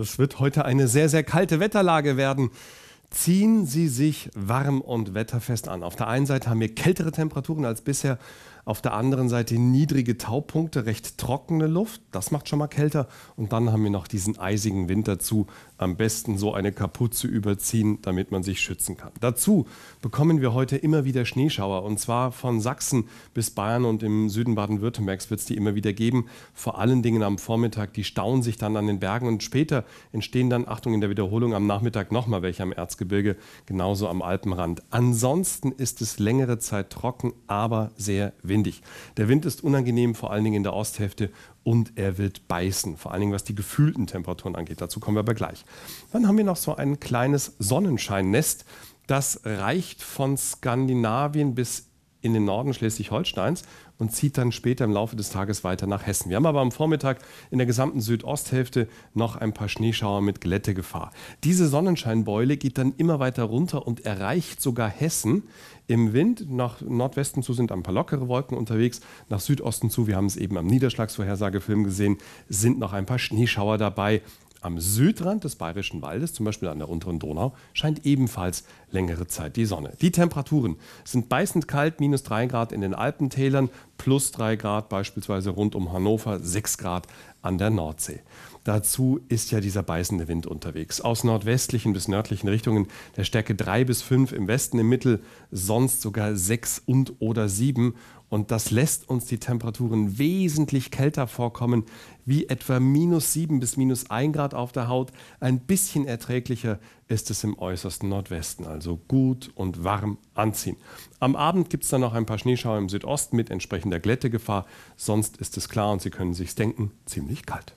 Das wird heute eine sehr, sehr kalte Wetterlage werden ziehen Sie sich warm und wetterfest an. Auf der einen Seite haben wir kältere Temperaturen als bisher, auf der anderen Seite niedrige Taupunkte, recht trockene Luft, das macht schon mal kälter. Und dann haben wir noch diesen eisigen Wind dazu. Am besten so eine Kapuze überziehen, damit man sich schützen kann. Dazu bekommen wir heute immer wieder Schneeschauer. Und zwar von Sachsen bis Bayern und im Süden Baden-Württembergs wird es die immer wieder geben. Vor allen Dingen am Vormittag. Die stauen sich dann an den Bergen und später entstehen dann, Achtung in der Wiederholung, am Nachmittag nochmal welche am Erzgebirge. Erzgebirge, genauso am Alpenrand. Ansonsten ist es längere Zeit trocken, aber sehr windig. Der Wind ist unangenehm, vor allen Dingen in der Osthälfte und er wird beißen, vor allen Dingen was die gefühlten Temperaturen angeht. Dazu kommen wir aber gleich. Dann haben wir noch so ein kleines Sonnenscheinnest. Das reicht von Skandinavien bis in den Norden Schleswig-Holsteins und zieht dann später im Laufe des Tages weiter nach Hessen. Wir haben aber am Vormittag in der gesamten Südosthälfte noch ein paar Schneeschauer mit Glättegefahr. Diese Sonnenscheinbeule geht dann immer weiter runter und erreicht sogar Hessen. Im Wind nach Nordwesten zu sind ein paar lockere Wolken unterwegs, nach Südosten zu, wir haben es eben am Niederschlagsvorhersagefilm gesehen, sind noch ein paar Schneeschauer dabei. Am Südrand des Bayerischen Waldes, zum Beispiel an der unteren Donau, scheint ebenfalls längere Zeit die Sonne. Die Temperaturen sind beißend kalt, minus 3 Grad in den Alpentälern, plus 3 Grad beispielsweise rund um Hannover, 6 Grad an der Nordsee. Dazu ist ja dieser beißende Wind unterwegs. Aus nordwestlichen bis nördlichen Richtungen der Stärke 3 bis 5 im Westen, im Mittel sonst sogar 6 und oder 7. Und das lässt uns die Temperaturen wesentlich kälter vorkommen, wie etwa minus 7 bis minus 1 Grad auf der Haut. Ein bisschen erträglicher ist es im äußersten Nordwesten, also gut und warm anziehen. Am Abend gibt es dann noch ein paar Schneeschauer im Südosten mit entsprechender Glättegefahr. Sonst ist es klar und Sie können sich's denken, ziemlich kalt.